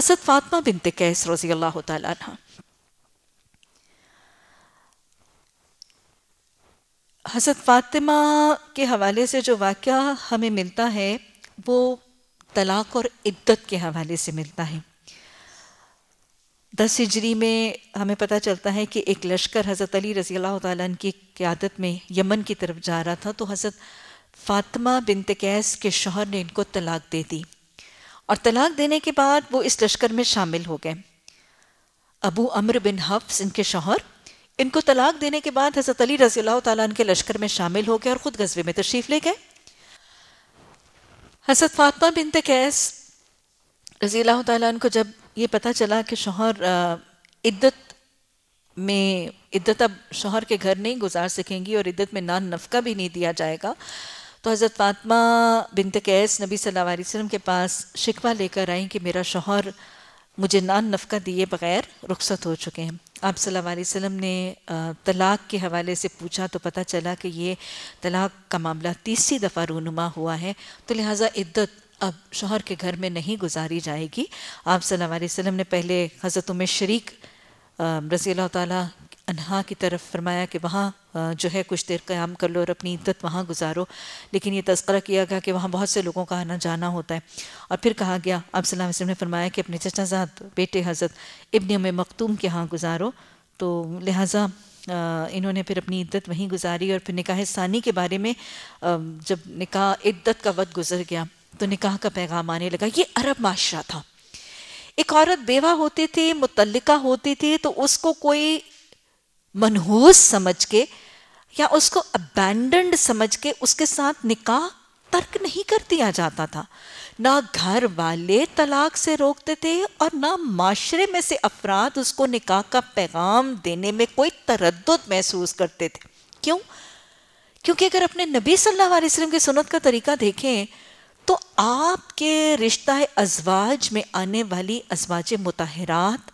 हसत फातमा बिन कैस रजी अल्लाह तह हसत फातिमा के हवाले से जो वाक़ हमें मिलता है वो तलाक़ और इद्दत के हवाले से मिलता है दस हिजरी में हमें पता चलता है कि एक लश्कर हज़रत अली रज़ी अल्लाह तन की क्यादत में यमन की तरफ जा रहा था तो हज़रत फातिमा बिन तकैस के शोहर ने इनको तलाक दे दी और तलाक देने के बाद वो इस लश्कर में शामिल हो गए अबू अमर बिन हफ्स इनके शोहर इनको तलाक देने के बाद हजरत अली रजी अल्लाह इनके लश्कर में शामिल हो गए और ख़ुद गजबे में तशरीफ़ ले गए हजरत फातमा बिन तैस रजी अल्लाह को जब ये पता चला कि शोहर इद्दत में इद्दत अब शोहर के घर नहीं गुजार सकेंगी और इद्दत में नान नफका भी नहीं दिया जाएगा तो हज़रत फातमा बिनत कैस नबी सल वसम के पास शिकवा लेकर आई कि मेरा शोहर मुझे नान नफ़का दिए बग़ैर रुखसत हो चुके हैं आप सल्लल्लाहु अलैहि वसल्लम ने तलाक़ के हवाले से पूछा तो पता चला कि ये तलाक़ का मामला तीसरी दफ़ा रूनुमा हुआ है तो लिहाजा इद्दत अब शोहर के घर में नहीं गुजारी जाएगी आप सल्लल्लाहु अलैहि वसल्लम ने पहले हज़रत में शरीक रज़ी अल्लाह तला की तरफ फरमाया कि वहाँ जो है कुछ देर क्याम कर लो और अपनी इद्दत वहाँ गुजारो लेकिन ये तस्करा किया गया कि वहाँ बहुत से लोगों का आना जाना होता है और फिर कहा गया अब सलाम वसलम ने फरमाया कि अपने चचाजाद बेटे हज़रत इबन में मखतूम के यहाँ गुजारो तो लिहाजा इन्होंने फिर अपनी इद्दत वहीं गुजारी और फिर निकाह सानी के बारे में जब निकाह इद्दत का वक्त गुजर गया तो निकाह का पैगाम आने लगा ये अरब माशरा था एक औरत बेवा होती थी मुतलका होती थी तो उसको कोई मनहूस समझ के या उसको अबैंडंड समझ के उसके साथ निकाह तर्क नहीं कर दिया जाता था ना घर वाले तलाक से रोकते थे और ना माशरे में से अफराद उसको निकाह का पैगाम देने में कोई तरद महसूस करते थे क्यों क्योंकि अगर अपने नबी सल्लल्लाहु अलैहि वसल्लम की सुनत का तरीका देखें तो आपके रिश्ता अजवाज में आने वाली अजवाज मुताहरात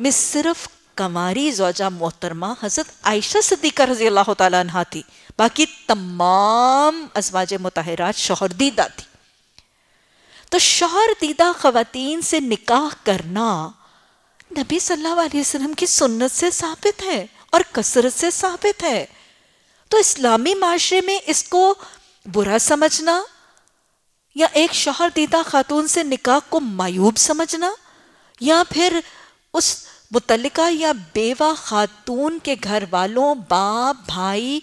में सिर्फ कमारी जोजा मोहतरमा हज़रत आयशा सद्दीक़ा रजी अल्लाह तह थी बाकी तमाम अजवाज मतहरात शोहर दीदा थी तो शोहर दीदा ख़वातीन से निकाह करना नबी सल्लल्लाहु अलैहि वसल्लम की सुन्नत से साबित है और कसरत से साबित है तो इस्लामी माशरे में इसको बुरा समझना या एक शोहर दीदा खातून से निकाह को मायूब समझना या फिर उस मुतलका या बेवा खातून के घर वालों बाप भाई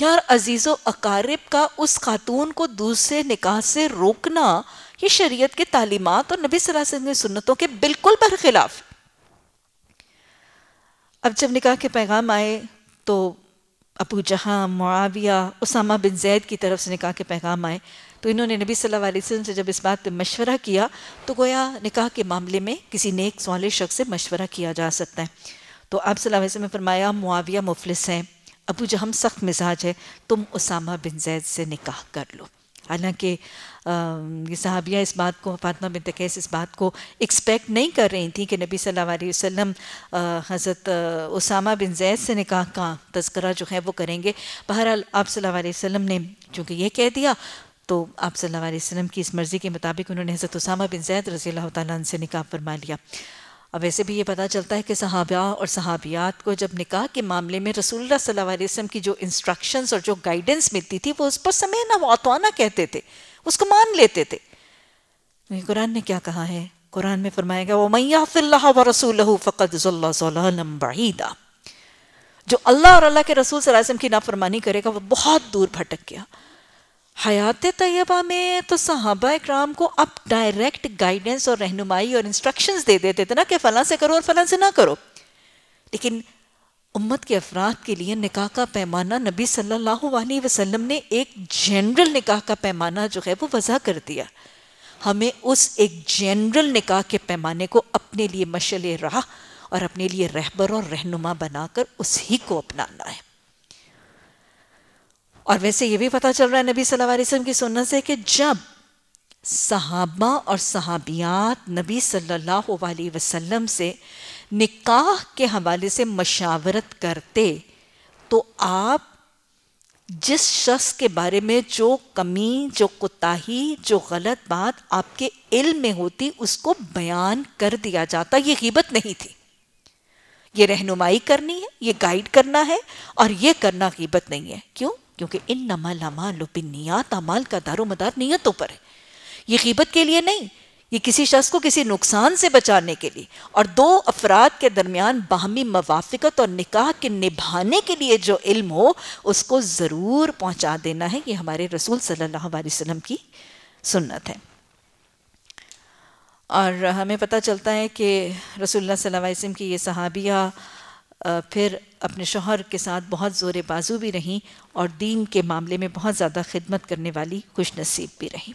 या अजीज़ अकारिब का उस खातून को दूसरे निकाह से रोकना ये शरीयत के तालीमत और नबी सल्लल्लाहु अलैहि सुन्नतों के बिल्कुल बरखिलाफ अब जब निकाह के पैगाम आए तो अबू जहां मुआविया उसामा बिन जैद की तरफ से निकाह के पैगाम आए तो इन्होंने नबी सल्लल्लाहु अलैहि वसल्लम से जब इस बात पे मशवरा किया तो गोया निकाह के मामले में किसी नेक सवाल शख्स से मशवरा किया जा सकता है तो आप सल्लल्लाहु अलैहि वसल्लम ने फरमाया मुआविया मुफलिस हैं अबू जहम सख्त मिजाज है तुम उसामा बिन जैद से निकाह कर लो हालांकि ये साहबियाँ इस बात को फातमा बिन तकैस इस बात को एक्सपेक्ट नहीं कर रही थी कि नबी सल्लल्लाहु अलैहि वसल्लम हज़रत उसामा बिन जैद से निकाह का तस्करा जो है वो करेंगे बहरहाल आप सल्लल्लाहु अलैहि वसल्लम ने चूँकि ये कह दिया तो आप सल्लल्लाहु अलैहि वसल्लम की इस मर्ज़ी के मुताबिक उन्होंने हज़रत उसामा बिन जैद रसी अल्लाह तन से निकाह फरमा लिया अब ऐसे भी ये पता चलता है कि सहाबा और सहाबियात को जब निकाह के मामले में रसूलुल्लाह सल्लल्लाहु अलैहि वसल्लम की जो इंस्ट्रक्शंस और जो गाइडेंस मिलती थी वो उस पर समय ना कहते थे उसको मान लेते थे कुरान ने क्या कहा है कुरान में फरमाएगा वो मैयाफ़ल्ला व रसूल फ़कत जो अल्लाह और अल्लाह के रसूल सल्लल्लाहु अलैहि वसल्लम की नाफरमानी करेगा वो बहुत दूर भटक गया हयात तयबा में तो सहाबा कराम को अब डायरेक्ट गाइडेंस और रहनुमाई और इंस्ट्रक्शंस दे देते थे ना कि फ़लाँ से करो और फ़लाँ से ना करो लेकिन उम्मत के अफराद के लिए निकाह का पैमाना नबी सल्लल्लाहु अलैहि वसल्लम ने एक जनरल निकाह का पैमाना जो है वो वजह कर दिया हमें उस एक जनरल निकाह के पैमाने को अपने लिए मशल राह और अपने लिए रहबर और रहनुमा बनाकर उसी को अपनाना है और वैसे ये भी पता चल रहा है नबी सल्लल्लाहु अलैहि वसल्लम की सुन्नत से कि जब सहाबा और सहाबियात नबी सल्लल्लाहु अलैहि वसल्लम से निकाह के हवाले से मशावरत करते तो आप जिस शख्स के बारे में जो कमी जो कोताही जो गलत बात आपके इल्म में होती उसको बयान कर दिया जाता ये गिबत नहीं थी ये रहनुमाई करनी है ये गाइड करना है और ये करना गिबत नहीं है क्यों क्योंकि इन नमल अमाल नियात अमाल का मदार नीयतों पर है ये कीबत के लिए नहीं ये किसी शख्स को किसी नुकसान से बचाने के लिए और दो अफराद के दरमियान बाहमी मवाफिकत और निकाह के निभाने के लिए जो इल्म हो उसको ज़रूर पहुंचा देना है ये हमारे रसूल सल्लल्लाहु अलैहि वसल्लम की सुन्नत है और हमें पता चलता है कि अलैहि वसल्लम की ये सहाबिया फिर अपने शोहर के साथ बहुत ज़ोर बाजू भी रहीं और दीन के मामले में बहुत ज़्यादा खिदमत करने वाली खुश नसीब भी रहीं